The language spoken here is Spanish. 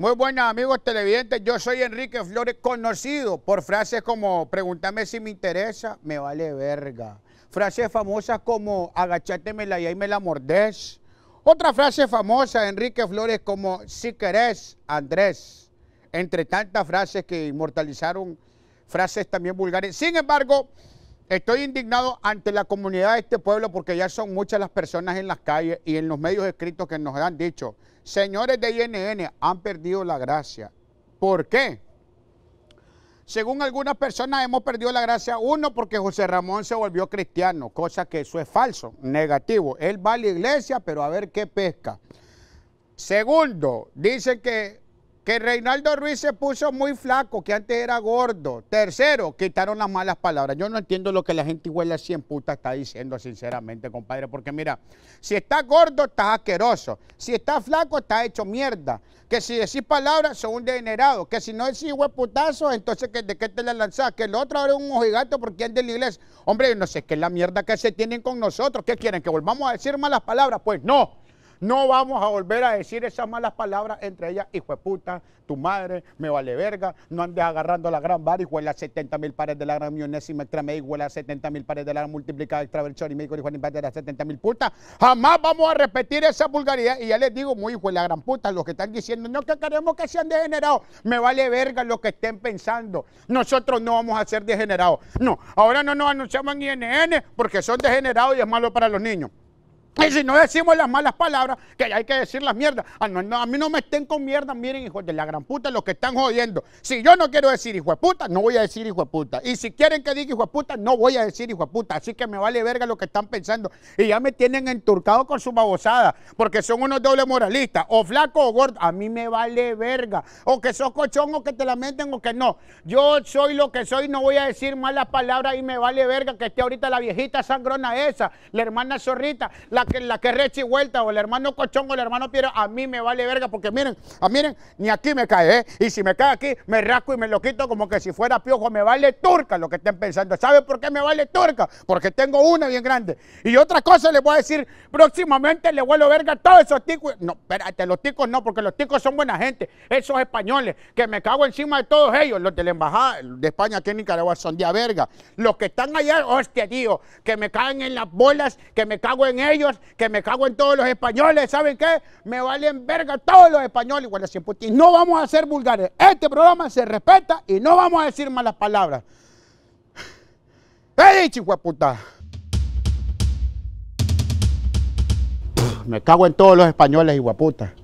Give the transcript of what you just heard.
Muy buenas amigos televidentes, yo soy Enrique Flores, conocido por frases como pregúntame si me interesa, me vale verga. Frases famosas como agachátemela y ahí me la mordés. Otra frase famosa Enrique Flores como si querés, Andrés. Entre tantas frases que inmortalizaron frases también vulgares. Sin embargo, Estoy indignado ante la comunidad de este pueblo porque ya son muchas las personas en las calles y en los medios escritos que nos han dicho, señores de INN han perdido la gracia. ¿Por qué? Según algunas personas hemos perdido la gracia, uno, porque José Ramón se volvió cristiano, cosa que eso es falso, negativo. Él va a la iglesia, pero a ver qué pesca. Segundo, dice que que Reinaldo Ruiz se puso muy flaco, que antes era gordo. Tercero, quitaron las malas palabras. Yo no entiendo lo que la gente huele así en puta está diciendo, sinceramente, compadre, porque mira, si estás gordo, estás asqueroso. Si estás flaco, estás hecho mierda. Que si decís palabras, son un degenerado. Que si no decís hueputazo, entonces ¿de qué te la lanzás? Que el otro ahora es un ojigato, porque es de la iglesia. Hombre, no sé qué es la mierda que se tienen con nosotros. ¿Qué quieren? ¿Que volvamos a decir malas palabras? Pues no. No vamos a volver a decir esas malas palabras entre ellas, hijo de puta, tu madre, me vale verga, no andes agarrando la gran bar y de las 70 mil pares de la gran millonésima extra me hijo 70 mil pares de la multiplicada extraversión y me hijo de la 70 mil putas. Jamás vamos a repetir esa vulgaridad y ya les digo, muy hijo de la gran puta, los que están diciendo, no que queremos que sean degenerados, me vale verga lo que estén pensando. Nosotros no vamos a ser degenerados. No, ahora no nos anunciamos en INN porque son degenerados y es malo para los niños. Y si no decimos las malas palabras, que hay que decir las mierdas. Ah, a, mí no me estén con mierda, miren, hijos de la gran puta, los que están jodiendo. Si yo no quiero decir hijo de puta, no voy a decir hijo de puta. Y si quieren que diga hijo de puta, no voy a decir hijo de puta. Así que me vale verga lo que están pensando. Y ya me tienen enturcado con su babosada, porque son unos doble moralistas. O flaco o gordo, a mí me vale verga. O que sos cochón o que te lamenten o que no. Yo soy lo que soy, no voy a decir malas palabras y me vale verga que esté ahorita la viejita sangrona esa, la hermana zorrita, la que, la que y vuelta o el hermano cochón o el hermano Piero, a mí me vale verga porque miren, a miren, ni aquí me cae, ¿eh? Y si me cae aquí, me rasco y me lo quito como que si fuera piojo, me vale turca lo que estén pensando. ¿Sabe por qué me vale turca? Porque tengo una bien grande. Y otra cosa les voy a decir, próximamente le vuelo verga a todos esos ticos. No, espérate, los ticos no, porque los ticos son buena gente. Esos españoles, que me cago encima de todos ellos, los de la embajada de España aquí en Nicaragua son de a verga. Los que están allá, hostia, tío, que me caen en las bolas, que me cago en ellos que me cago en todos los españoles. ¿Saben qué? Me valen verga todos los españoles. Igual putas Y no vamos a ser vulgares. Este programa se respeta y no vamos a decir malas palabras. He dicho, Me cago en todos los españoles, puta.